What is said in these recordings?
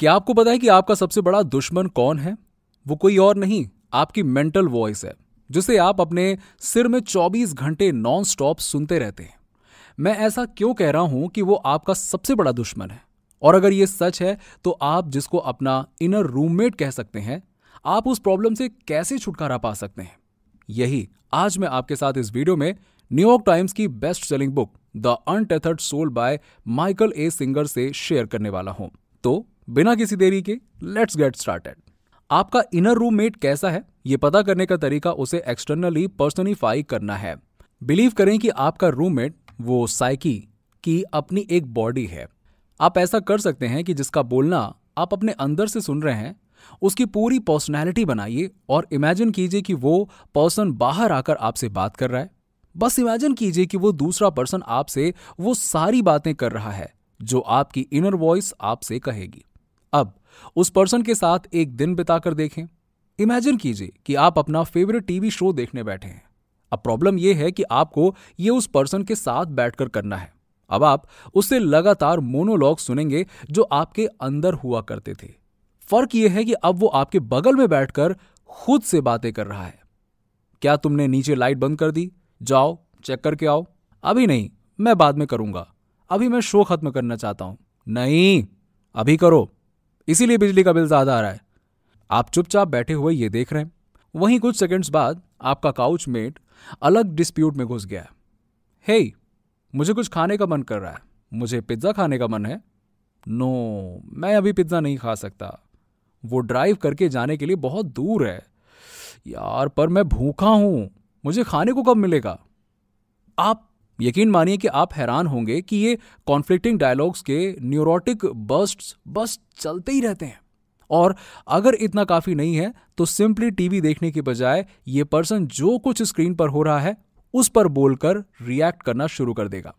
क्या आपको पता है कि आपका सबसे बड़ा दुश्मन कौन है वो कोई और नहीं आपकी मेंटल वॉइस है जिसे आप अपने सिर में 24 घंटे नॉन स्टॉप सुनते रहते हैं मैं ऐसा क्यों कह रहा हूं कि वो आपका सबसे बड़ा दुश्मन है और अगर ये सच है तो आप जिसको अपना इनर रूममेट कह सकते हैं आप उस प्रॉब्लम से कैसे छुटकारा पा सकते हैं यही आज मैं आपके साथ इस वीडियो में न्यूयॉर्क टाइम्स की best selling book the untethered soul by Michael A Singer से शेयर करने वाला हूं तो बिना किसी देरी के लेट्स गेट स्टार्टेड आपका इनर रूममेट कैसा है ये पता करने का तरीका उसे एक्सटर्नली पर्सनिफाई करना है बिलीव करें कि आपका रूममेट वो साइकी की अपनी एक बॉडी है आप ऐसा कर सकते हैं कि जिसका बोलना आप अपने अंदर से सुन रहे हैं उसकी पूरी पर्सनैलिटी बनाइए और इमेजिन कीजिए कि वो पर्सन बाहर आकर आपसे बात कर रहा है बस इमेजिन कीजिए कि वो दूसरा पर्सन आपसे वो सारी बातें कर रहा है जो आपकी इनर वॉइस आपसे कहेगी अब उस पर्सन के साथ एक दिन बिताकर देखें इमेजिन कीजिए कि आप अपना फेवरेट टीवी शो देखने बैठे हैं अब प्रॉब्लम यह है कि आपको यह उस पर्सन के साथ बैठकर करना है अब आप उससे लगातार मोनोलॉग सुनेंगे जो आपके अंदर हुआ करते थे फर्क यह है कि अब वो आपके बगल में बैठकर खुद से बातें कर रहा है क्या तुमने नीचे लाइट बंद कर दी जाओ चेक करके आओ अभी नहीं मैं बाद में करूंगा अभी मैं शो खत्म करना चाहता हूं नहीं अभी करो इसीलिए बिजली का बिल ज्यादा आ रहा है आप चुपचाप बैठे हुए ये देख रहे हैं वहीं कुछ सेकंड्स बाद आपका काउच मेट अलग डिस्प्यूट में घुस गया हे hey, मुझे कुछ खाने का मन कर रहा है मुझे पिज्ज़ा खाने का मन है नो no, मैं अभी पिज्ज़ा नहीं खा सकता वो ड्राइव करके जाने के लिए बहुत दूर है यार पर मैं भूखा हूं मुझे खाने को कब मिलेगा आप यकीन मानिए कि आप हैरान होंगे कि ये कॉन्फ्लिक्टिंग डायलॉग्स के न्यूरोटिक बर्स्ट बस चलते ही रहते हैं और अगर इतना काफ़ी नहीं है तो सिंपली टीवी देखने के बजाय ये पर्सन जो कुछ स्क्रीन पर हो रहा है उस पर बोलकर रिएक्ट करना शुरू कर देगा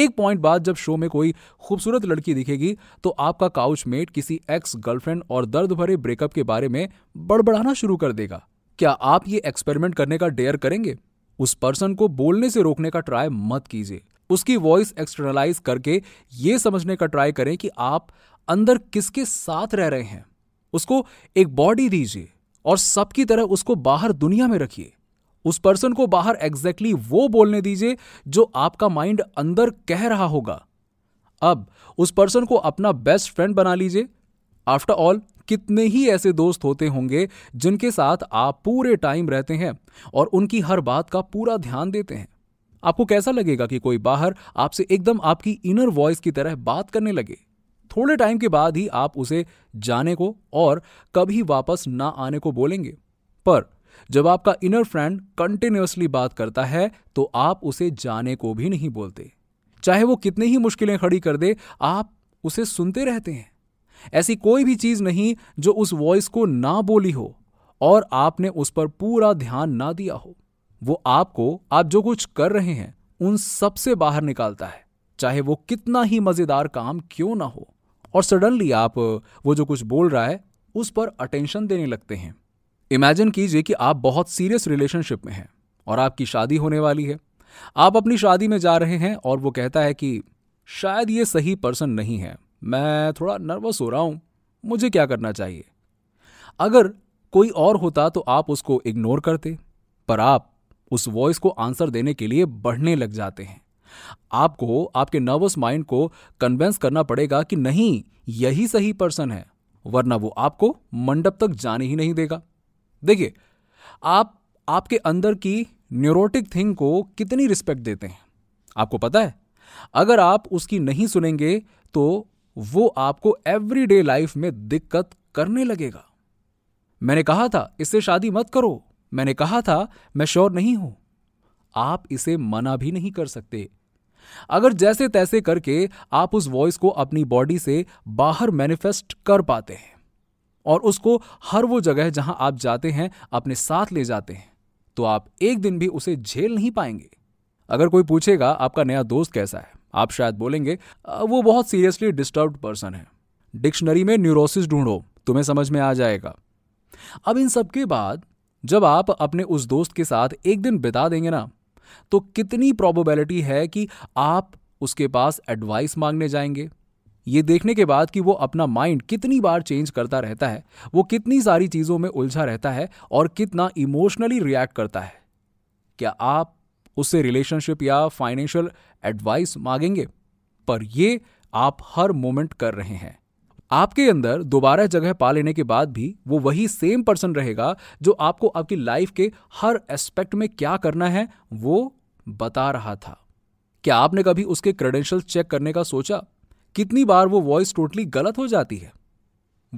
एक पॉइंट बाद जब शो में कोई खूबसूरत लड़की दिखेगी तो आपका काउच मेट किसी एक्स गर्लफ्रेंड और दर्द भरे ब्रेकअप के बारे में बड़बड़ाना शुरू कर देगा क्या आप ये एक्सपेरिमेंट करने का डेयर करेंगे उस पर्सन को बोलने से रोकने का ट्राई मत कीजिए उसकी वॉइस एक्सटर्नलाइज करके ये समझने का ट्राई करें कि आप अंदर किसके साथ रह रहे हैं उसको एक बॉडी दीजिए और सबकी तरह उसको बाहर दुनिया में रखिए उस पर्सन को बाहर एग्जैक्टली exactly वो बोलने दीजिए जो आपका माइंड अंदर कह रहा होगा अब उस पर्सन को अपना बेस्ट फ्रेंड बना लीजिए आफ्टर ऑल कितने ही ऐसे दोस्त होते होंगे जिनके साथ आप पूरे टाइम रहते हैं और उनकी हर बात का पूरा ध्यान देते हैं आपको कैसा लगेगा कि कोई बाहर आपसे एकदम आपकी इनर वॉइस की तरह बात करने लगे थोड़े टाइम के बाद ही आप उसे जाने को और कभी वापस ना आने को बोलेंगे पर जब आपका इनर फ्रेंड कंटिन्यूसली बात करता है तो आप उसे जाने को भी नहीं बोलते चाहे वो कितनी ही मुश्किलें खड़ी कर दे आप उसे सुनते रहते हैं ऐसी कोई भी चीज़ नहीं जो उस वॉइस को ना बोली हो और आपने उस पर पूरा ध्यान ना दिया हो वो आपको आप जो कुछ कर रहे हैं उन सब से बाहर निकालता है चाहे वो कितना ही मज़ेदार काम क्यों ना हो और सडनली आप वो जो कुछ बोल रहा है उस पर अटेंशन देने लगते हैं इमेजिन कीजिए कि आप बहुत सीरियस रिलेशनशिप में हैं और आपकी शादी होने वाली है आप अपनी शादी में जा रहे हैं और वो कहता है कि शायद ये सही पर्सन नहीं है मैं थोड़ा नर्वस हो रहा हूं मुझे क्या करना चाहिए अगर कोई और होता तो आप उसको इग्नोर करते पर आप उस वॉइस को आंसर देने के लिए बढ़ने लग जाते हैं आपको आपके नर्वस माइंड को कन्वेंस करना पड़ेगा कि नहीं यही सही पर्सन है वरना वो आपको मंडप तक जाने ही नहीं देगा देखिए आप आपके अंदर की न्यूरोटिक थिंग को कितनी रिस्पेक्ट देते हैं आपको पता है अगर आप उसकी नहीं सुनेंगे तो वो आपको एवरीडे लाइफ में दिक्कत करने लगेगा मैंने कहा था इससे शादी मत करो मैंने कहा था मैं श्योर नहीं हूं आप इसे मना भी नहीं कर सकते अगर जैसे तैसे करके आप उस वॉइस को अपनी बॉडी से बाहर मैनिफेस्ट कर पाते हैं और उसको हर वो जगह जहां आप जाते हैं अपने साथ ले जाते हैं तो आप एक दिन भी उसे झेल नहीं पाएंगे अगर कोई पूछेगा आपका नया दोस्त कैसा है आप शायद बोलेंगे वो बहुत सीरियसली डिस्टर्ब पर्सन है डिक्शनरी में न्यूरोसिस ढूंढो तुम्हें समझ में आ जाएगा अब इन सब के बाद जब आप अपने उस दोस्त के साथ एक दिन बिता देंगे ना तो कितनी प्रोबेबिलिटी है कि आप उसके पास एडवाइस मांगने जाएंगे ये देखने के बाद कि वो अपना माइंड कितनी बार चेंज करता रहता है वो कितनी सारी चीज़ों में उलझा रहता है और कितना इमोशनली रिएक्ट करता है क्या आप उससे रिलेशनशिप या फाइनेंशियल एडवाइस मांगेंगे पर ये आप हर मोमेंट कर रहे हैं आपके अंदर दोबारा जगह पा लेने के बाद भी वो वही सेम पर्सन रहेगा जो आपको आपकी लाइफ के हर एस्पेक्ट में क्या करना है वो बता रहा था क्या आपने कभी उसके क्रेडेंशियल चेक करने का सोचा कितनी बार वो वॉइस टोटली गलत हो जाती है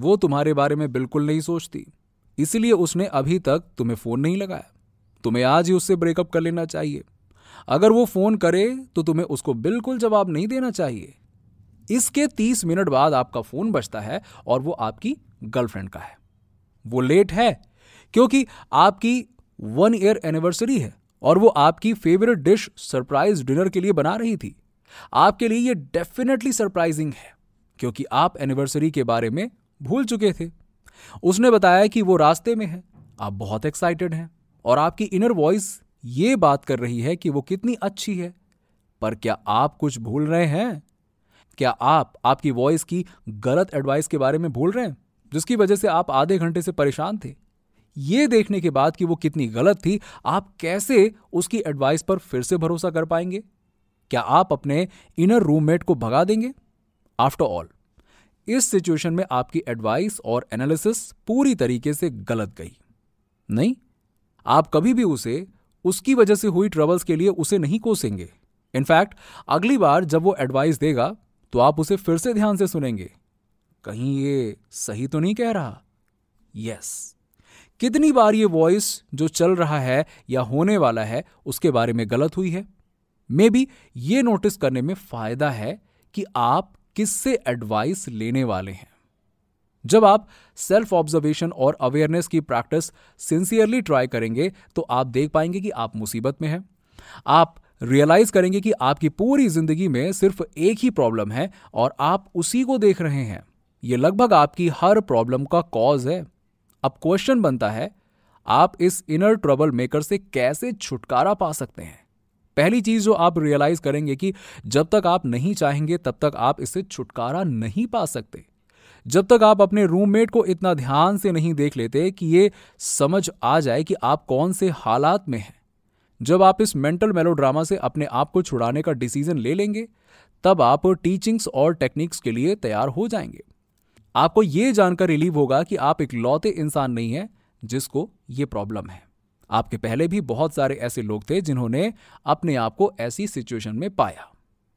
वो तुम्हारे बारे में बिल्कुल नहीं सोचती इसलिए उसने अभी तक तुम्हें फोन नहीं लगाया तुम्हें आज ही उससे ब्रेकअप कर लेना चाहिए अगर वो फ़ोन करे तो तुम्हें उसको बिल्कुल जवाब नहीं देना चाहिए इसके तीस मिनट बाद आपका फ़ोन बजता है और वो आपकी गर्लफ्रेंड का है वो लेट है क्योंकि आपकी वन ईयर एनिवर्सरी है और वो आपकी फेवरेट डिश सरप्राइज डिनर के लिए बना रही थी आपके लिए ये डेफिनेटली सरप्राइजिंग है क्योंकि आप एनिवर्सरी के बारे में भूल चुके थे उसने बताया कि वो रास्ते में है आप बहुत एक्साइटेड हैं और आपकी इनर वॉइस ये बात कर रही है कि वो कितनी अच्छी है पर क्या आप कुछ भूल रहे हैं क्या आप आपकी वॉइस की गलत एडवाइस के बारे में भूल रहे हैं जिसकी वजह से आप आधे घंटे से परेशान थे ये देखने के बाद कि वो कितनी गलत थी आप कैसे उसकी एडवाइस पर फिर से भरोसा कर पाएंगे क्या आप अपने इनर रूममेट को भगा देंगे आफ्टर ऑल इस सिचुएशन में आपकी एडवाइस और एनालिसिस पूरी तरीके से गलत गई नहीं आप कभी भी उसे उसकी वजह से हुई ट्रबल्स के लिए उसे नहीं कोसेंगे इनफैक्ट अगली बार जब वो एडवाइस देगा तो आप उसे फिर से ध्यान से सुनेंगे कहीं ये सही तो नहीं कह रहा यस yes. कितनी बार ये वॉइस जो चल रहा है या होने वाला है उसके बारे में गलत हुई है मे बी ये नोटिस करने में फायदा है कि आप किससे एडवाइस लेने वाले हैं जब आप सेल्फ ऑब्जर्वेशन और अवेयरनेस की प्रैक्टिस सिंसियरली ट्राई करेंगे तो आप देख पाएंगे कि आप मुसीबत में हैं आप रियलाइज करेंगे कि आपकी पूरी जिंदगी में सिर्फ एक ही प्रॉब्लम है और आप उसी को देख रहे हैं ये लगभग आपकी हर प्रॉब्लम का कॉज है अब क्वेश्चन बनता है आप इस इनर ट्रबल मेकर से कैसे छुटकारा पा सकते हैं पहली चीज जो आप रियलाइज करेंगे कि जब तक आप नहीं चाहेंगे तब तक आप इससे छुटकारा नहीं पा सकते जब तक आप अपने रूममेट को इतना ध्यान से नहीं देख लेते कि ये समझ आ जाए कि आप कौन से हालात में हैं जब आप इस मेंटल मेलोड्रामा से अपने आप को छुड़ाने का डिसीजन ले लेंगे तब आप टीचिंग्स और टेक्निक्स के लिए तैयार हो जाएंगे आपको ये जानकर रिलीव होगा कि आप एक लौते इंसान नहीं है जिसको ये प्रॉब्लम है आपके पहले भी बहुत सारे ऐसे लोग थे जिन्होंने अपने आप को ऐसी सिचुएशन में पाया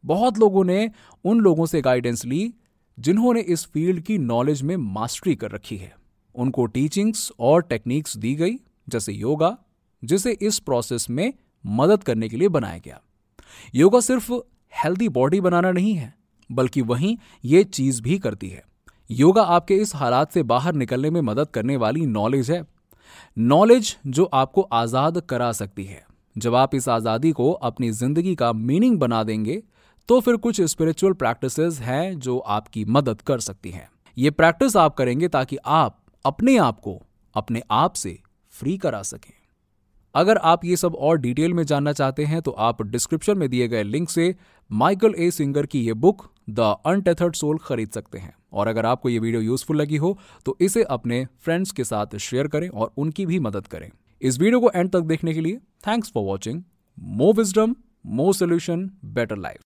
बहुत लोगों ने उन लोगों से गाइडेंस ली जिन्होंने इस फील्ड की नॉलेज में मास्टरी कर रखी है उनको टीचिंग्स और टेक्निक्स दी गई जैसे योगा जिसे इस प्रोसेस में मदद करने के लिए बनाया गया योगा सिर्फ हेल्दी बॉडी बनाना नहीं है बल्कि वहीं ये चीज भी करती है योगा आपके इस हालात से बाहर निकलने में मदद करने वाली नॉलेज है नॉलेज जो आपको आज़ाद करा सकती है जब आप इस आज़ादी को अपनी जिंदगी का मीनिंग बना देंगे तो फिर कुछ स्पिरिचुअल प्रैक्टिसेस हैं जो आपकी मदद कर सकती हैं ये प्रैक्टिस आप करेंगे ताकि आप अपने आप को अपने आप से फ्री करा सकें अगर आप ये सब और डिटेल में जानना चाहते हैं तो आप डिस्क्रिप्शन में दिए गए लिंक से माइकल ए सिंगर की ये बुक द अनटेथर्ड सोल खरीद सकते हैं और अगर आपको ये वीडियो यूजफुल लगी हो तो इसे अपने फ्रेंड्स के साथ शेयर करें और उनकी भी मदद करें इस वीडियो को एंड तक देखने के लिए thanks for watching more wisdom more solution better life